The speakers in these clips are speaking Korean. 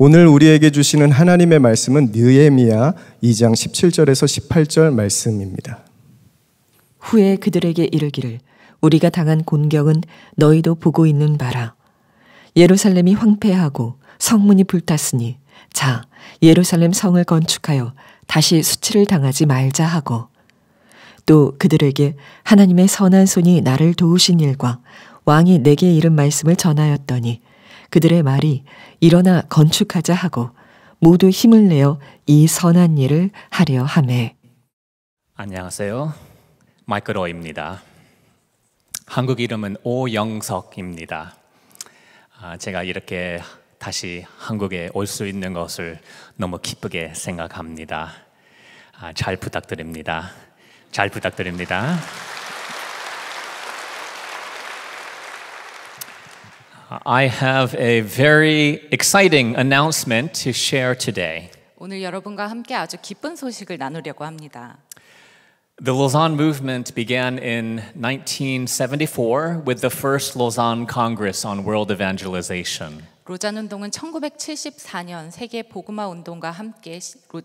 오늘 우리에게 주시는 하나님의 말씀은 느에미야 2장 17절에서 18절 말씀입니다. 후에 그들에게 이르기를 우리가 당한 곤경은 너희도 보고 있는 바라 예루살렘이 황폐하고 성문이 불탔으니 자 예루살렘 성을 건축하여 다시 수치를 당하지 말자 하고 또 그들에게 하나님의 선한 손이 나를 도우신 일과 왕이 내게 이른 말씀을 전하였더니 그들의 말이 일어나 건축하자 하고 모두 힘을 내어 이 선한 일을 하려 함에 안녕하세요. 마이크로입니다. 한국 이름은 오영석입니다. 아, 제가 이렇게 다시 한국에 올 수 있는 것을 너무 기쁘게 생각합니다. 아, 잘 부탁드립니다. 잘 부탁드립니다. I have a very exciting announcement to share today. 오늘 여러분과 함께 아주 기쁜 소식을 나누려고 합니다. The Lausanne movement began in 1974 with the first Lausanne Congress on World Evangelization. 로잔 운동은 1974년 세계 복음화 운동과 함께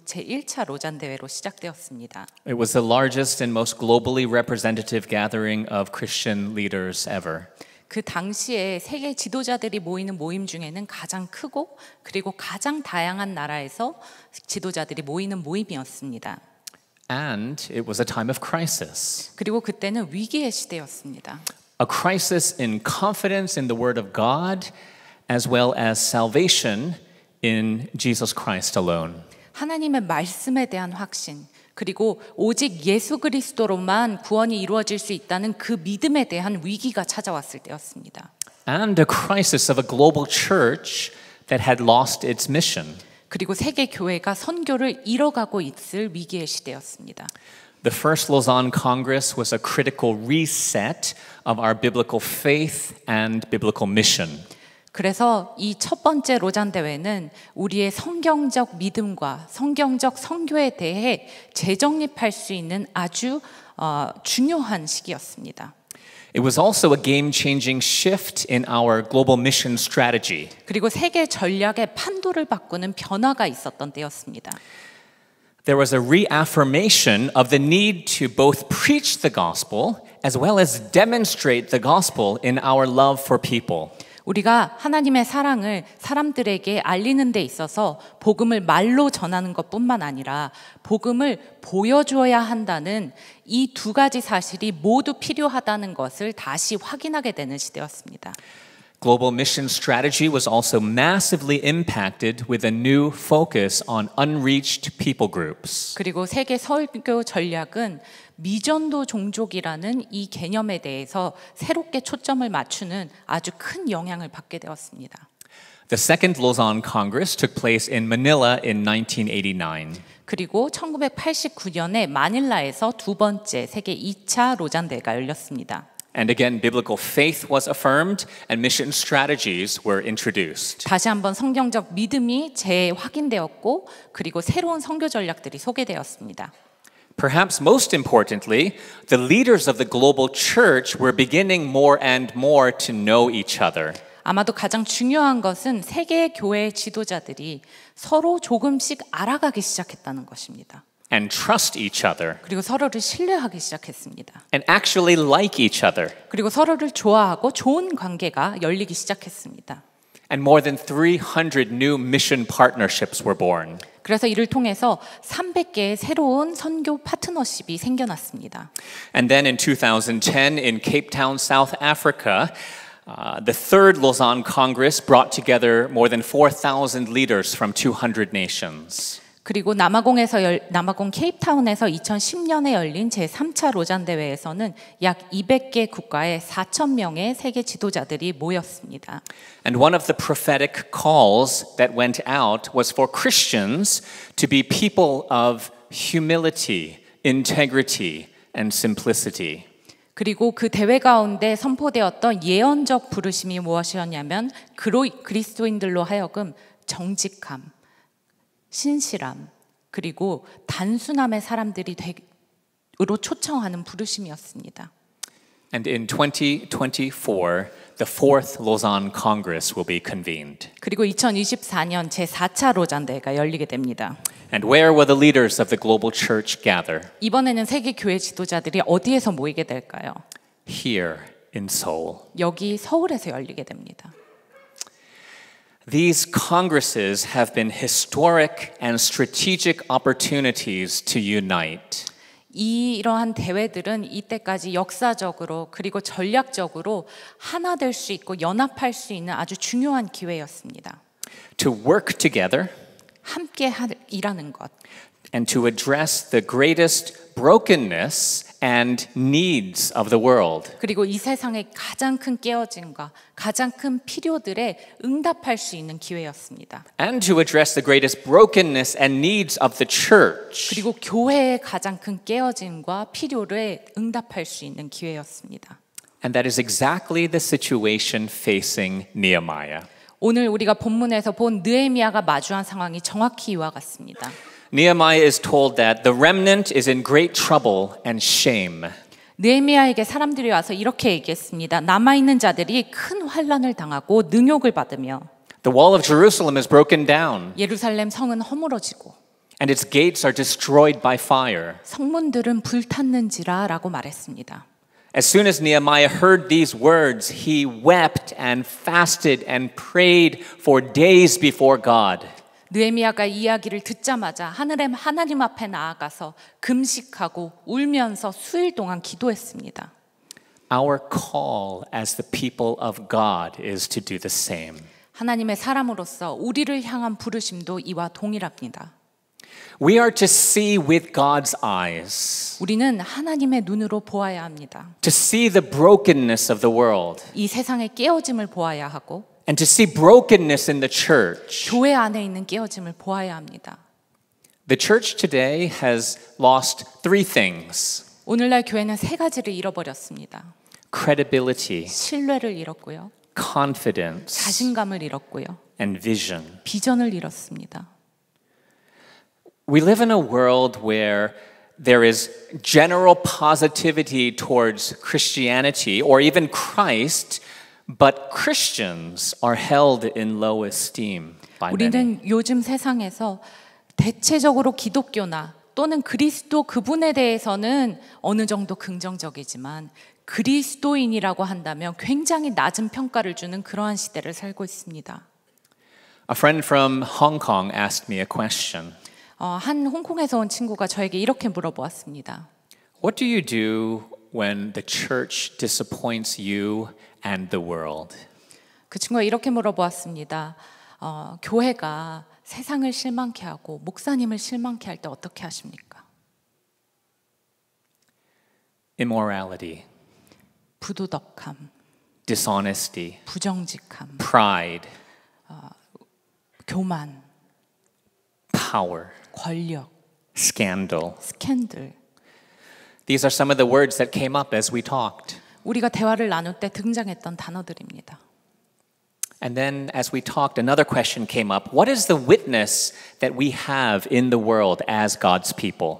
제 1차 로잔 대회로 시작되었습니다. It was the largest and most globally representative gathering of Christian leaders ever. 그 당시에 세계 지도자들이 모이는 모임 중에는 가장 크고 그리고 가장 다양한 나라에서 지도자들이 모이는 모임이었습니다. And it was a time of crisis. 그리고 그때는 위기의 시대였습니다. A crisis in confidence in the word of God as well as salvation in Jesus Christ alone. 하나님의 말씀에 대한 확신 그리고 오직 예수 그리스도로만 구원이 이루어질 수 있다는 그 믿음에 대한 위기가 찾아왔을 때였습니다. And a crisis of a global church that had lost its mission. 그리고 세계 교회가 선교를 잃어가고 있을 위기의 시대였습니다. The first Lausanne Congress was a critical reset of our biblical faith and biblical mission. 그래서 이 첫 번째 로잔 대회는 우리의 성경적 믿음과 성경적 성교에 대해 재정립할 수 있는 아주 어, 중요한 시기였습니다. It was also a game-changing shift in our global mission strategy. 그리고 세계 전략의 판도를 바꾸는 변화가 있었던 때였습니다. There was a reaffirmation of the need to both preach the gospel as well as demonstrate the gospel in our love for people. 우리가 하나님의 사랑을 사람들에게 알리는 데 있어서 복음을 말로 전하는 것 뿐만 아니라 복음을 보여주어야 한다는 이 두 가지 사실이 모두 필요하다는 것을 다시 확인하게 되는 시대였습니다. Global mission strategy was also massively impacted with a new focus on unreached people groups. 그리고 세계 설교 전략은 미전도 종족이라는 이 개념에 대해서 새롭게 초점을 맞추는 아주 큰 영향을 받게 되었습니다. The second Lausanne Congress took place in Manila in 1989. 그리고 1989년에 마닐라에서 두 번째 세계 2차 로잔 대회가 열렸습니다. And again, biblical faith was affirmed and mission strategies were introduced. 다시 한번 성경적 믿음이 재확인되었고 그리고 새로운 선교 전략들이 소개되었습니다. Perhaps most importantly, the leaders of the global church were beginning more and more to know each other. 아마도 가장 중요한 것은 세계 교회 지도자들이 서로 조금씩 알아가기 시작했다는 것입니다. and trust each other. 그리고 서로를 신뢰하기 시작했습니다. And actually like each other. 그리고 서로를 좋아하고 좋은 관계가 열리기 시작했습니다. And more than 300 new mission partnerships were born. 그래서 이를 통해서 300개의 새로운 선교 파트너십이 생겨났습니다. And then in 2010 in Cape Town, South Africa, Uh, the third Lausanne Congress brought together more than 4,000 leaders from 200 nations. 그리고 남아공에서 열, 남아공 케이프타운에서 2010년에 열린 제3차 로잔 대회에서는 약 200개 국가의 4천 명의 세계 지도자들이 모였습니다. And one of the prophetic calls that went out was for Christians to be people of humility, integrity and simplicity. 그리고 그 대회 가운데 선포되었던 예언적 부르심이 무엇이었냐면 그리스도인들로 하여금 정직함 신실함, 그리고 단순함의 사람들이 되로 초청하는 부르심이었습니다. And in 2024, the fourth Lausanne Congress will be convened. 그리고 2024년 제 4차 로잔 대회가 열리게 됩니다. And where will the leaders of the global church gather? 이번에는 세계 교회 지도자들이 어디에서 모이게 될까요? Here in Seoul. 여기 서울에서 열리게 됩니다. These congresses have been historic and strategic opportunities to unite. 이러한 대회들은 이때까지 역사적으로 그리고 전략적으로 하나 될 있고 연합할 수 있는 아주 중요한 기회였습니다. To work together 함께 일하는 것 and to address the greatest brokenness and needs of the world. 그리고 이 세상의 가장 큰 깨어짐과 가장 큰 필요들에 응답할 수 있는 기회였습니다. And to address the greatest brokenness and needs of the church. 그리고 교회의 가장 큰 깨어짐과 필요를 응답할 수 있는 기회였습니다. And that is exactly the situation facing Nehemiah. 오늘 우리가 본문에서 본 느헤미야가 마주한 상황이 정확히 이와 같습니다. Nehemiah is told that the remnant is in great trouble and shame. 느헤미야에게 사람들이 와서 이렇게 얘기했습니다. 남아 있는 자들이 큰 환난을 당하고 능욕을 받으며 The wall of Jerusalem is broken down 예루살렘 성은 허물어지고 and its gates are destroyed by fire. 성문들은 불탔는지라라고 말했습니다. As soon as Nehemiah heard these words, he wept and fasted and prayed for days before God. 느헤미야가 이야기를 듣자마자 하늘의 하나님 앞에 나아가서 금식하고 울면서 수일 동안 기도했습니다. Our call as the people of God is to do the same. 하나님의 사람으로서 우리를 향한 부르심도 이와 동일합니다. We are to see with God's eyes. 우리는 하나님의 눈으로 보아야 합니다. To see the brokenness of the world. 이 세상의 깨어짐을 보아야 하고 and to see brokenness in the church. 교회 안에 있는 깨어짐을 보아야 합니다. The church today has lost three things. 오늘날 교회는 세 가지를 잃어버렸습니다. credibility, 신뢰를 잃었고요. confidence, 자신감을 잃었고요. and vision. 비전을 잃었습니다. We live in a world where there is general positivity towards Christianity or even Christ, But Christians are held in low esteem by many. 우리는 요즘 세상에서 대체적으로 기독교나 또는 그리스도 그분에 대해서는 어느 정도 긍정적이지만 그리스도인이라고 한다면 굉장히 낮은 평가를 주는 그러한 시대를 살고 있습니다. A friend from Hong Kong asked me a question. 어, 한 홍콩에서 온 친구가 저에게 이렇게 물어보았습니다. What do you do when the church disappoints you and the world? 그 친구가 이렇게 물어보았습니다. 어, 교회가 세상을 실망케 하고 목사님을 실망케 할 때 어떻게 하십니까? Immorality. 부도덕함. Dishonesty. 부정직함. Pride. 어, 교만. Power. 권력. Scandal. 스캔들. These are some of the words that came up as we talked. 우리가 대화를 나눌 때 등장했던 단어들입니다. And then, as we talked, another question came up. What is the witness that we have in the world as God's people?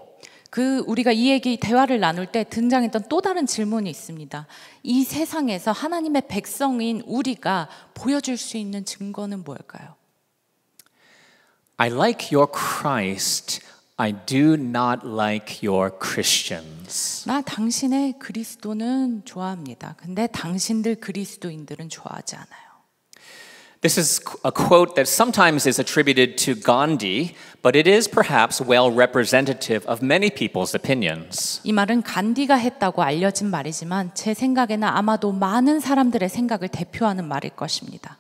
그 우리가 이 얘기 대화를 나눌 때 등장했던 또 다른 질문이 있습니다. 이 세상에서 하나님의 백성인 우리가 보여줄 수 있는 증거는 뭘까요? I like your Christ I do not like your Christians. 나 당신의 그리스도는 좋아합니다. 근데 당신들 그리스도인들은 좋아하지 않아요. This is a quote that sometimes is attributed to Gandhi, but it is perhaps well representative of many people's opinions. 이 말은 간디가 했다고 알려진 말이지만 제 생각에는 아마도 많은 사람들의 생각을 대표하는 말일 것입니다.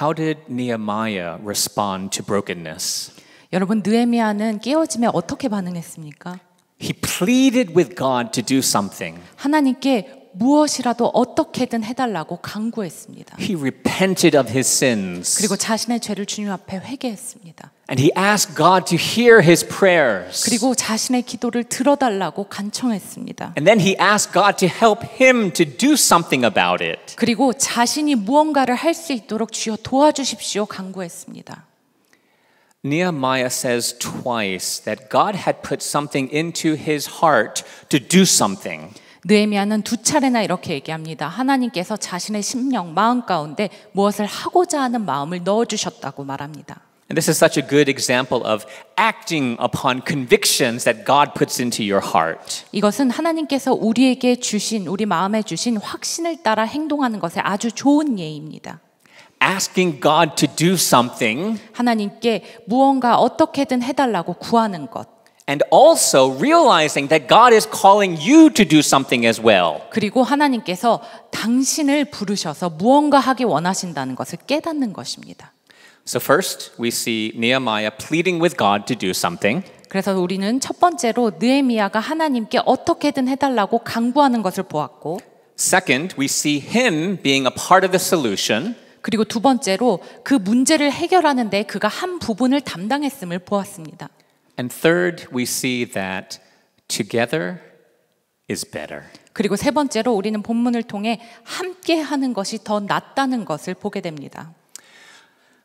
How did Nehemiah respond to brokenness? 여러분 느헤미야는 깨어짐에 어떻게 반응했습니까? He pleaded with God to do something. 하나님께 무엇이라도 어떻게든 해달라고 강구했습니다. He repented of his sins. 그리고 자신의 죄를 주님 앞에 회개했습니다. And he asked God to hear his prayers. 그리고 자신의 기도를 들어달라고 간청했습니다. And then he asked God to help him to do something about it. 그리고 자신이 무언가를 할 수 있도록 주여 도와주십시오 강구했습니다. Nehemiah says twice that God had put something into his heart to do something. 느헤미야는 두 차례나 이렇게 얘기합니다. 하나님께서 자신의 심령 마음 가운데 무엇을 하고자 하는 마음을 넣어 주셨다고 말합니다. And this is such a good example of acting upon convictions that God puts into your heart. 이것은 하나님께서 우리에게 주신 우리 마음에 주신 확신을 따라 행동하는 것의 아주 좋은 예입니다. asking God to do something. 하나님께 무언가 어떻게든 해달라고 구하는 것. And also realizing that God is calling you to do something as well. 그리고 하나님께서 당신을 부르셔서 무언가 하기 원하신다는 것을 깨닫는 것입니다. So first we see Nehemiah pleading with God to do something. 그래서 우리는 첫 번째로 느헤미야가 하나님께 어떻게든 해달라고 강구하는 것을 보았고. Second, we see him being a part of the solution. 그리고 두 번째로 그 문제를 해결하는데 그가 한 부분을 담당했음을 보았습니다. And third, we see that together is better. 그리고 세 번째로 우리는 본문을 통해 함께 하는 것이 더 낫다는 것을 보게 됩니다.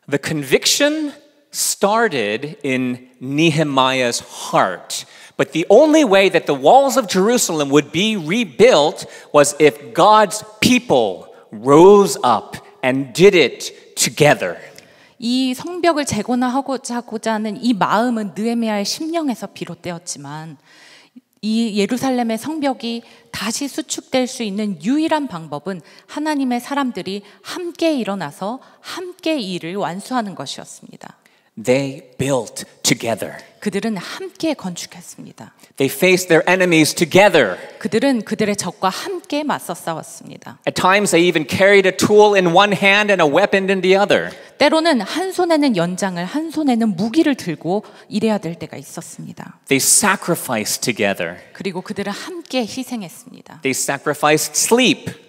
The conviction started in Nehemiah's heart. But the only way that the walls of Jerusalem would be rebuilt was if God's people rose up and did it together. 이 성벽을 재건하고자 하는 이 마음은 느헤미야의 심령에서 비롯되었지만 이 예루살렘의 성벽이 다시 수축될 수 있는 유일한 방법은 하나님의 사람들이 함께 일어나서 함께 일을 완수하는 것이었습니다. They built together. 그들은 함께 건축했습니다. They faced their enemies together. 그들은 그들의 적과 함께 맞서 싸웠습니다. At times they even carried a tool in one hand and a weapon in the other. 때로는 한 손에는 연장을 한 손에는 무기를 들고 일해야 될 때가 있었습니다. They sacrificed together. 그리고 그들은 함께 희생했습니다. They sacrificed sleep.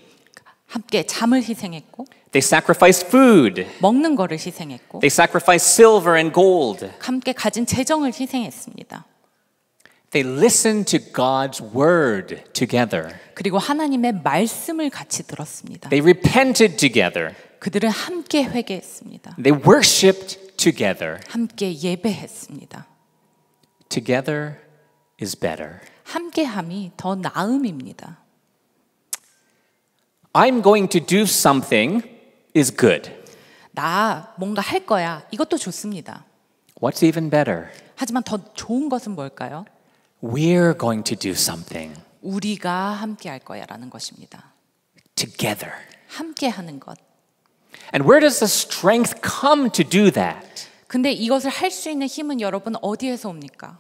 함께 잠을 희생했고 They sacrificed food. 먹는 거를 희생했고 They sacrificed silver and gold. 함께 가진 재정을 희생했습니다. They listened to God's word together. 그리고 하나님의 말씀을 같이 들었습니다. They repented together. 그들은 함께 회개했습니다. They worshipped together. 함께 예배했습니다. Together is better. 함께함이 더 나음입니다. I'm going to do something is good. 나 뭔가 할 거야. 이것도 좋습니다. What's even better? 하지만 더 좋은 것은 뭘까요? We're going to do something 우리가 함께 할 거야라는 것입니다. together. 함께 하는 것. And where does the strength come to do that? 근데 이것을 할 수 있는 힘은 여러분 어디에서 옵니까?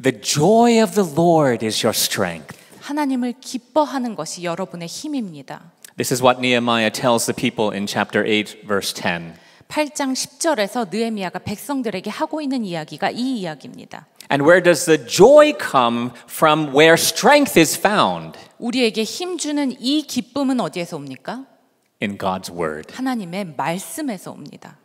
The joy of the Lord is your strength. 하나님을 기뻐하는 것이 여러분의 힘입니다. This is what Nehemiah tells the people in chapter 8 verse 10. 8장 10절에서 느헤미야가 백성들에게 하고 있는 이야기가 이 이야기입니다. And where does the joy come from where strength is found? 우리에게 힘 주는 이 기쁨은 어디에서 옵니까? In God's word. 하나님의 말씀에서 옵니다.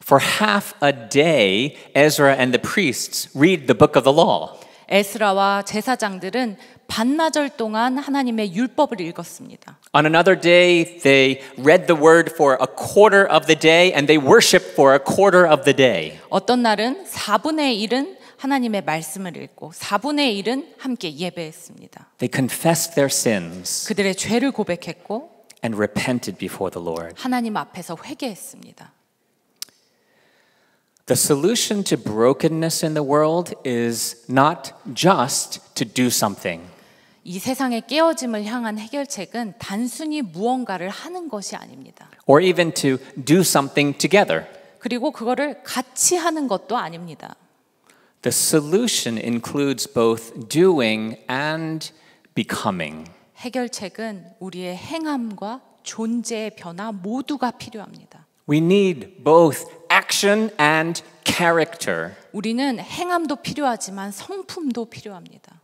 For half a day, Ezra and the priests read the book of the law. 에스라와 제사장들은 반나절 동안 하나님의 율법을 읽었습니다. On another day they read the word for a quarter of the day and they worshiped for a quarter of the day. 어떤 날은 4분의 1은 하나님의 말씀을 읽고 4분의 1은 함께 예배했습니다. They confessed their sins. 그들의 죄를 고백했고 and repented before the Lord. 하나님 앞에서 회개했습니다. The solution to brokenness in the world is not just to do something. 이 세상의 깨어짐을 향한 해결책은 단순히 무언가를 하는 것이 아닙니다. Or even to do something together. 그리고 그거를 같이 하는 것도 아닙니다. The solution includes both doing and becoming. 해결책은 우리의 행함과 존재의 변화 모두가 필요합니다. We need both action and character. 우리는 행함도 필요하지만 성품도 필요합니다.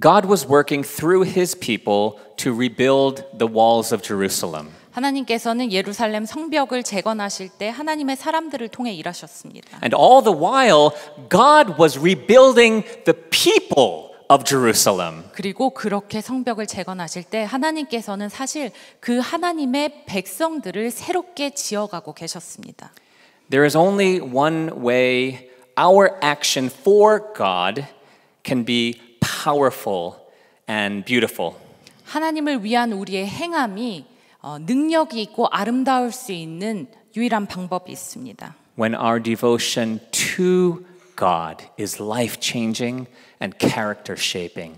God was working through his people to rebuild the walls of Jerusalem. 하나님께서는 예루살렘 성벽을 재건하실 때 하나님의 사람들을 통해 일하셨습니다. And all the while God was rebuilding the people of Jerusalem. 그리고 그렇게 성벽을 재건하실 때 하나님께서는 사실 그 하나님의 백성들을 새롭게 지어가고 계셨습니다. There is only one way our action for God can be powerful and beautiful. 하나님을 위한 우리의 행함이 능력이 있고 아름다울 수 있는 유일한 방법이 있습니다. When our devotion to God is life-changing and character-shaping.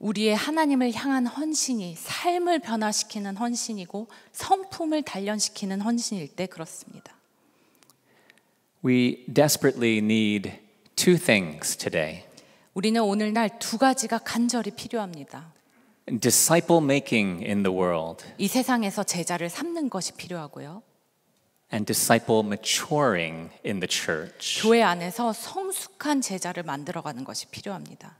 우리의 하나님을 향한 헌신이 삶을 변화시키는 헌신이고 성품을 단련시키는 헌신일 때 그렇습니다. We desperately need two things today. 우리는 오늘날 두 가지가 간절히 필요합니다. Disciple making in the world 이 세상에서 제자를 삼는 것이 필요하고요. and disciple maturing in the church. 교회 안에서 성숙한 제자를 만들어가는 것이 필요합니다.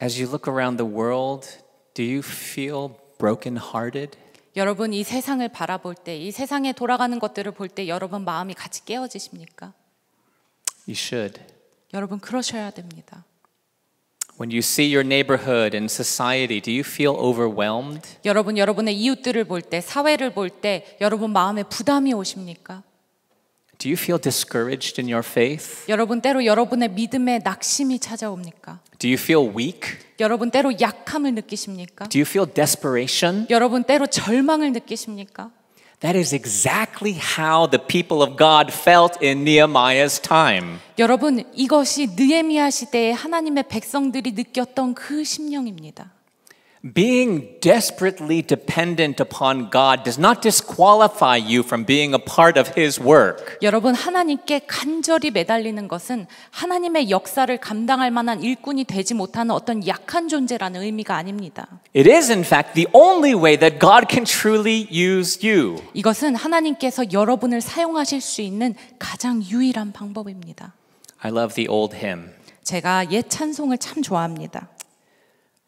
As you look around the world, do you feel broken hearted? 여러분 이 세상을 바라볼 때, 이 세상에 돌아가는 것들을 볼 때 여러분 마음이 같이 깨어지십니까? You should. 여러분 그러셔야 됩니다. When you see your neighborhood and society, do you feel overwhelmed? 여러분 여러분의 이웃들을 볼 때, 사회를 볼 때 여러분 마음에 부담이 오십니까? Do you feel discouraged in your faith? 여러분 때로 여러분의 믿음에 낙심이 찾아옵니까? Do you feel weak? 여러분 때로 약함을 느끼십니까? Do you feel desperation? 여러분 때로 절망을 느끼십니까? That is exactly how the people of God felt in Nehemiah's time. 여러분 이것이 느헤미야 시대의 하나님의 백성들이 느꼈던 그 심령입니다. being desperately dependent upon God does not disqualify you from being a part of his work. 여러분 하나님께 간절히 매달리는 것은 하나님의 역사를 감당할 만한 일꾼이 되지 못하는 어떤 약한 존재라는 의미가 아닙니다. It is in fact the only way that God can truly use you. 이것은 하나님께서 여러분을 사용하실 수 있는 가장 유일한 방법입니다. I love the old hymn. 제가 옛 찬송을 참 좋아합니다.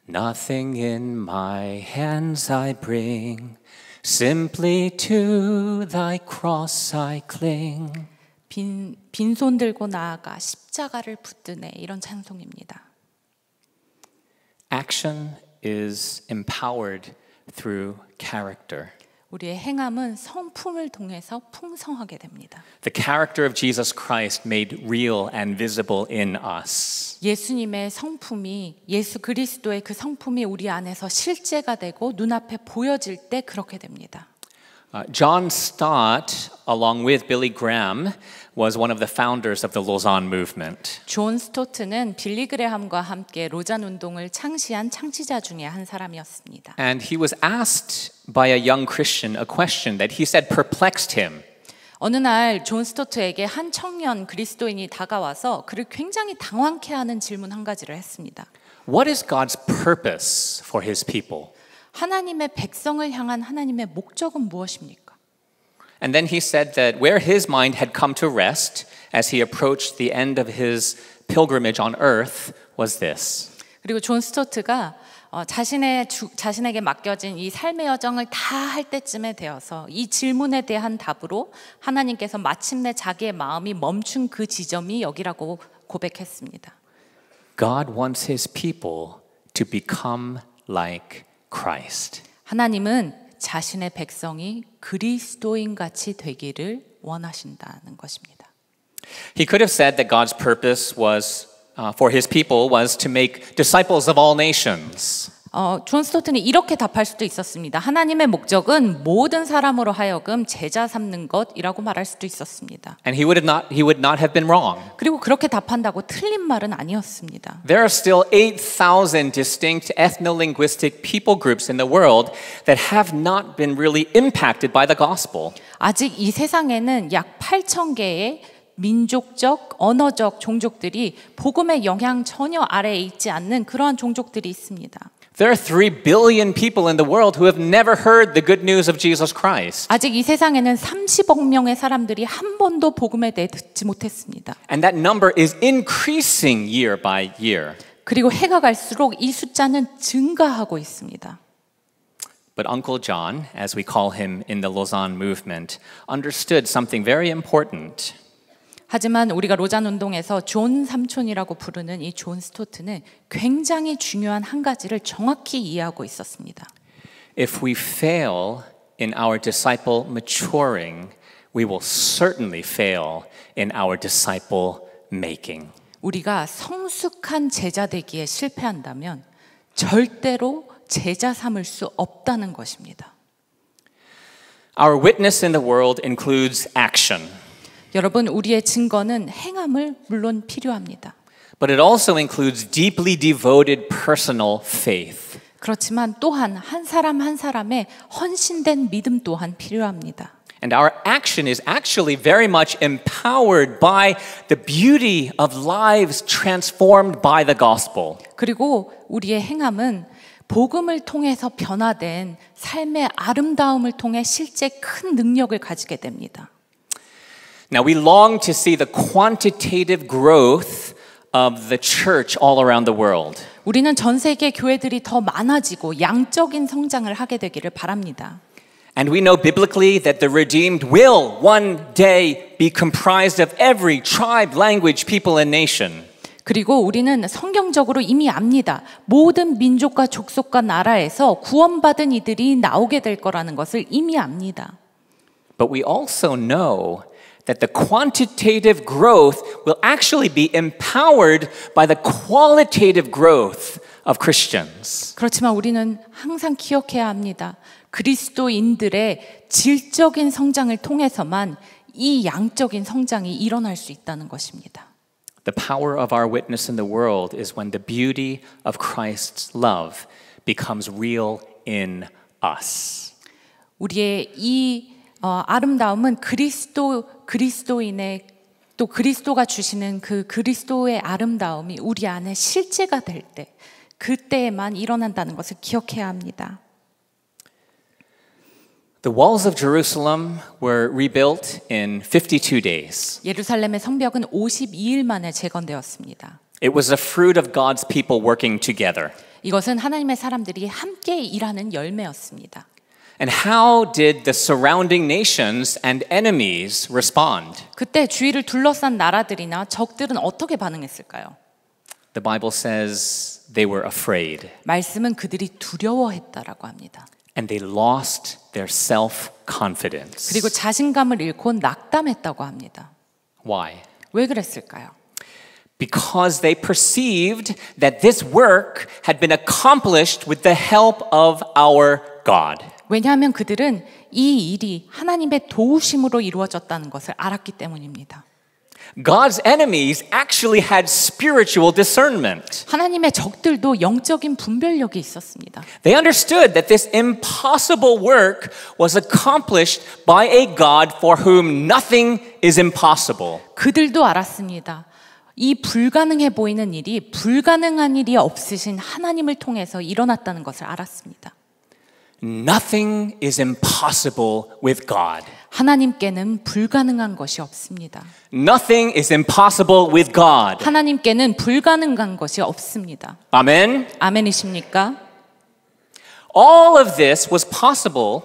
Nothing in my hands I bring, simply to thy cross I cling. 빈, 빈손 들고 나아가 십자가를 붙드네 이런 찬송입니다. Action is empowered through character. 우리의 행함은 성품을 통해서 풍성하게 됩니다. The character of Jesus Christ made real and visible in us. 예수님의 성품이 예수 그리스도의 그 성품이 우리 안에서 실제가 되고 눈앞에 보여질 때 그렇게 됩니다. Uh, John Stott, along with Billy Graham, was one of the founders of the Lausanne movement. John Stott는 빌리 그레함과 함께 로잔 운동을 창시한 창시자 중에 한 사람이었습니다. And he was asked by a young Christian a question that he said perplexed him. 어느 날 존 스토트에게 한 청년 그리스도인이 다가와서 그를 굉장히 당황케 하는 질문 한 가지를 했습니다. What is God's purpose for his people? 하나님의 백성을 향한 하나님의 목적은 무엇입니까? And then he said that where his mind had come to rest as he approached the end of his pilgrimage on earth was this. 그리고 존 스토트가 어, 자신의 주, 자신에게 맡겨진 이 삶의 여정을 다 할 때쯤에 되어서 이 질문에 대한 답으로 하나님께서 마침내 자기의 마음이 멈춘 그 지점이 여기라고 고백했습니다. God wants his people to become like Christ. 하나님은 자신의 백성이 그리스도인 같이 되기를 원하신다는 것입니다. He could have said that God's purpose was uh, for his people was to make disciples of all nations. 어, 존 스토튼이 이렇게 답할 수도 있었습니다. 하나님의 목적은 모든 사람으로 하여금 제자 삼는 것이라고 말할 수도 있었습니다. And he would not he would not have been wrong. 그리고 그렇게 답한다고 틀린 말은 아니었습니다. There are still 8,000 distinct ethno-linguistic people groups in the world that have not been really impacted by the gospel. 아직 이 세상에는 약 8,000개의 민족적, 언어적 종족들이 복음의 영향 전혀 아래에 있지 않는 그러한 종족들이 있습니다. There are 3 billion people in the world who have never heard the good news of Jesus Christ. 아직 이 세상에는 30억 명의 사람들이 한 번도 복음에 대해 듣지 못했습니다. And that number is increasing year by year. 그리고 해가 갈수록 이 숫자는 증가하고 있습니다. But Uncle John, as we call him in the Lausanne movement, understood something very important. 하지만 우리가 로잔 운동에서 존 삼촌이라고 부르는 이 존 스토트는 굉장히 중요한 한 가지를 정확히 이해하고 있었습니다. If we fail in our disciple maturing, we will certainly fail in our disciple making. 우리가 성숙한 제자 되기에 실패한다면 절대로 제자 삼을 수 없다는 것입니다. Our witness in the world includes action. 여러분 우리의 증거는 행함을 물론 필요합니다. But it also includes deeply devoted personal faith. 그렇지만 또한 한 사람 한 사람의 헌신된 믿음 또한 필요합니다. And our action is actually very much empowered by the beauty of lives transformed by the gospel. 그리고 우리의 행함은 복음을 통해서 변화된 삶의 아름다움을 통해 실제 큰 능력을 가지게 됩니다. Now, we long to see the quantitative growth of the church all around the world. 우리는 전 세계 교회들이 더 많아지고 양적인 성장을 하게 되기를 바랍니다. And we know biblically that the redeemed will one day be comprised of every tribe, language, people, and nation. 그리고 우리는 성경적으로 이미 압니다. 모든 민족과 족속과 나라에서 구원받은 이들이 나오게 될 거라는 것을 이미 압니다. But we also know that the quantitative growth will actually be empowered by the qualitative growth of Christians. 그렇지만 우리는 항상 기억해야 합니다. 그리스도인들의 질적인 성장을 통해서만 이 양적인 성장이 일어날 수 있다는 것입니다. The power of our witness in the world is when the beauty of Christ's love becomes real in us. 우리의 이 어, 아름다움은 그리스도 그리스도인의 또 그리스도가 주시는 그 그리스도의 아름다움이 우리 안에 실제가 될 때, 그때에만 일어난다는 것을 기억해야 합니다. The walls of Jerusalem were rebuilt in 52 days. 예루살렘의 성벽은 52일 만에 재건되었습니다. It was a fruit of God's people working together. 이것은 하나님의 사람들이 함께 일하는 열매였습니다. And how did the surrounding nations and enemies respond? 그때 주위를 둘러싼 나라들이나 적들은 어떻게 반응했을까요? The Bible says they were afraid. 말씀은 그들이 두려워했다라고 합니다. And they lost their self-confidence. 그리고 자신감을 잃고 낙담했다고 합니다. Why? 왜 그랬을까요? because they perceived that this work had been accomplished with the help of our God. 왜냐하면 그들은 이 일이 하나님의 도우심으로 이루어졌다는 것을 알았기 때문입니다. God's enemies actually had spiritual discernment. 하나님의 적들도 영적인 분별력이 있었습니다. They understood that this impossible work was accomplished by a God for whom nothing is impossible. 그들도 알았습니다. 이 불가능해 보이는 일이 불가능한 일이 없으신 하나님을 통해서 일어났다는 것을 알았습니다. Nothing is impossible with God. 하나님께는 불가능한 것이 없습니다. Nothing is impossible with God. 하나님께는 불가능한 것이 없습니다. 아멘. 아멘이십니까? All of this was possible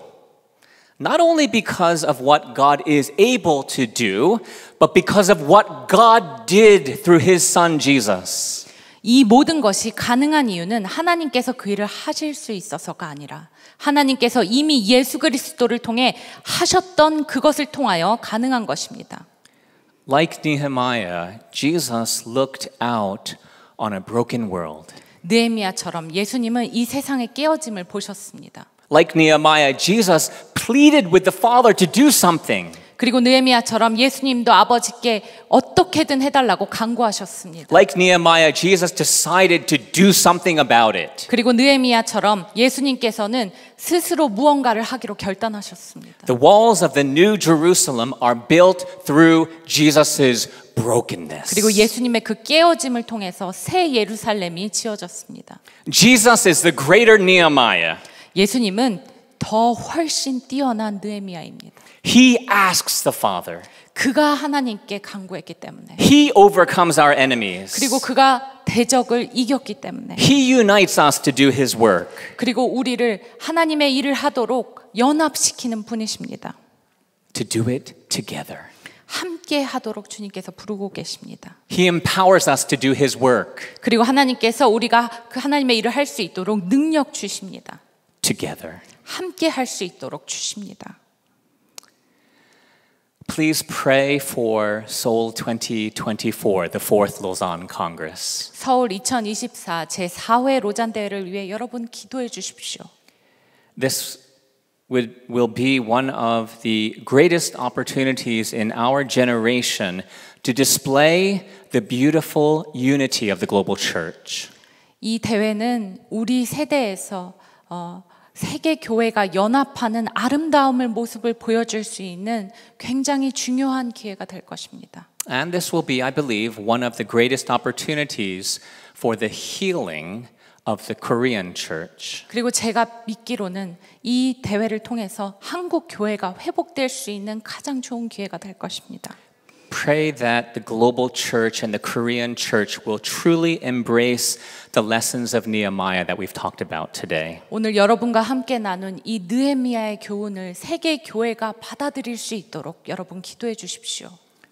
not only because of what God is able to do, but because of what God did through his son Jesus. 이 모든 것이 가능한 이유는 하나님께서 그 일을 하실 수 있어서가 아니라 하나님께서 이미 예수 그리스도를 통해 하셨던 그것을 통하여 가능한 것입니다. Like Nehemiah, Jesus looked out on a broken world. 느헤미야처럼 예수님은 이 세상의 깨어짐을 보셨습니다. Like Nehemiah, Jesus pleaded with the Father to do something. 그리고 느헤미야처럼 예수님도 아버지께 어떻게든 해달라고 강구하셨습니다. Like Nehemiah, Jesus decided to do something about it. 그리고 느헤미야처럼 예수님께서는 스스로 무언가를 하기로 결단하셨습니다. The walls of the New Jerusalem are built through Jesus's brokenness. 그리고 예수님의 그 깨어짐을 통해서 새 예루살렘이 지어졌습니다. Jesus is the greater Nehemiah. 예수님은 더 훨씬 뛰어난 느헤미야입니다. He asks the Father. 그가 하나님께 간구했기 때문에. He overcomes our enemies. 그리고 그가 대적을 이겼기 때문에. He unites us to do his work. 그리고 우리를 하나님의 일을 하도록 연합시키는 분이십니다. To do it together. 함께 하도록 주님께서 부르고 계십니다. He empowers us to do his work. 그리고 하나님께서 우리가 그 하나님의 일을 할 수 있도록 능력 주십니다. Together. 함께 할 수 있도록 주십니다. Please pray for Seoul 2024, the fourth Lausanne Congress. 서울 2024 제4회 로잔 대회를 위해 여러분 기도해 주십시오. This would, will be one of the greatest opportunities in our generation to display the beautiful unity of the global church. 이 대회는 우리 세대에서 어, 세계 교회가 연합하는 아름다움을 모습을 보여줄 수 있는 굉장히 중요한 기회가 될 것입니다. And this will be, I believe, one of the greatest opportunities for the healing of the Korean church. 그리고 제가 믿기로는 이 대회를 통해서 한국 교회가 회복될 수 있는 가장 좋은 기회가 될 것입니다. Pray that the global church and the Korean church will truly embrace the lessons of Nehemiah that we've talked about today. 오늘 여러분과 함께 나눈 이 느헤미야의 교훈을 세계 교회가 받아들일 수 있도록 여러분 기도해 주십시오.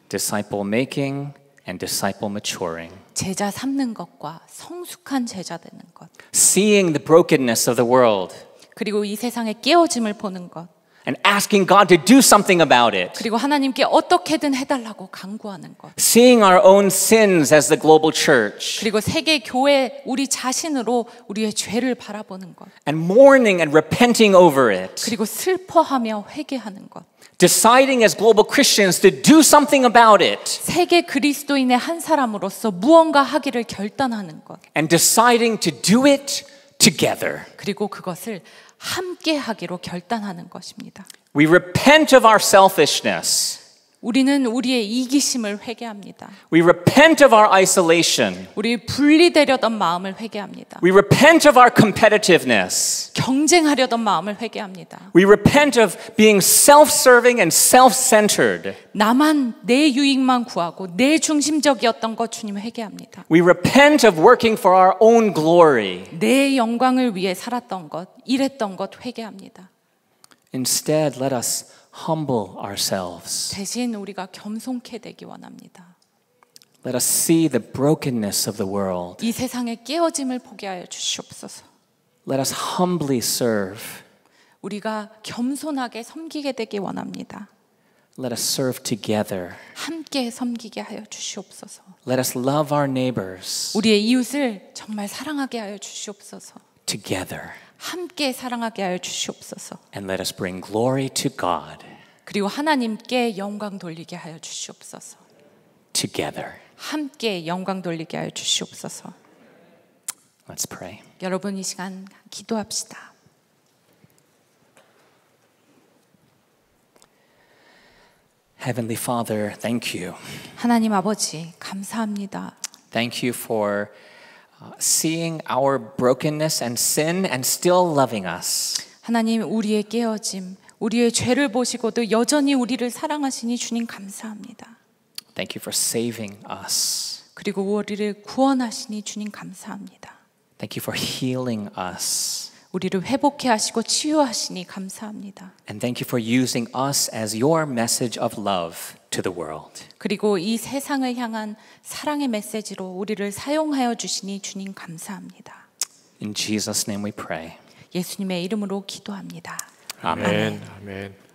Disciple making and disciple maturing. 제자 삼는 것과 성숙한 제자 되는 것. Seeing the brokenness of the world. 그리고 이 세상의 깨어짐을 보는 것. and asking God to do something about it. 그리고 하나님께 어떻게든 해달라고 강구하는 것. Seeing our own sins as the global church. 그리고 세계 교회 우리 자신으로 우리의 죄를 바라보는 것. And mourning and repenting over it. 그리고 슬퍼하며 회개하는 것. Deciding as global Christians to do something about it. 세계 그리스도인의 한 사람으로서 무언가 하기를 결단하는 것. And deciding to do it together. 그리고 그것을 함께 하기로 결단하는 것입니다. We repent of our selfishness. 우리는 우리의 이기심을 회개합니다. We repent of our isolation. 우리 분리되려던 마음을 회개합니다. We repent of our competitiveness. 경쟁하려던 마음을 회개합니다. We repent of being self-serving and self-centered. 나만 내 유익만 구하고 내 중심적이었던 것 주님 회개합니다. We repent of working for our own glory. 내 영광을 위해 살았던 것, 일했던 것 회개합니다. Instead, let us humble ourselves. Let us see the brokenness of the world. Let us humbly serve. Let us serve together. Let us love our neighbors. Together. 함께 사랑하게 하여 주시옵소서. And let us bring glory to God. 그리고 하나님께 영광 돌리게 하여 주시옵소서. Together. 함께 영광 돌리게 하여 주시옵소서. Let's pray. 여러분 이 시간 기도합시다. Heavenly Father, thank you. 하나님 아버지 감사합니다. Thank you for seeing our brokenness and sin and still loving us. 하나님 우리의 깨어짐, 우리의 죄를 보시고도 여전히 우리를 사랑하시니 주님 감사합니다. Thank you for saving us. 그리고 우리를 구원하시니 주님 감사합니다. Thank you for healing us. 우리를 회복케 하시고 치유하시니 감사합니다. And thank you for using us as your message of love to the world. 그리고 이 세상을 향한 사랑의 메시지로 우리를 사용하여 주시니 주님 감사합니다. In Jesus name we pray. 예수님의 이름으로 기도합니다. 아멘. 아멘. 아멘.